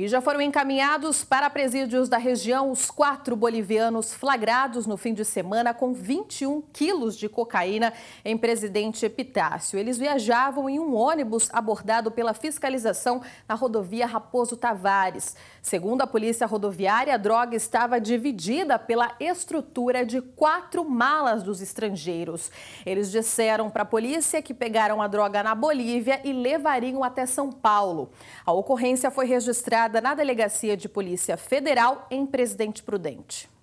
E já foram encaminhados para presídios da região os quatro bolivianos flagrados no fim de semana com 21 quilos de cocaína em Presidente Epitácio. Eles viajavam em um ônibus abordado pela fiscalização na rodovia Raposo Tavares. Segundo a polícia rodoviária, a droga estava dividida pela estrutura de quatro malas dos estrangeiros. Eles disseram para a polícia que pegaram a droga na Bolívia e levariam até São Paulo. A ocorrência foi registrada na Delegacia de Polícia Federal em Presidente Prudente.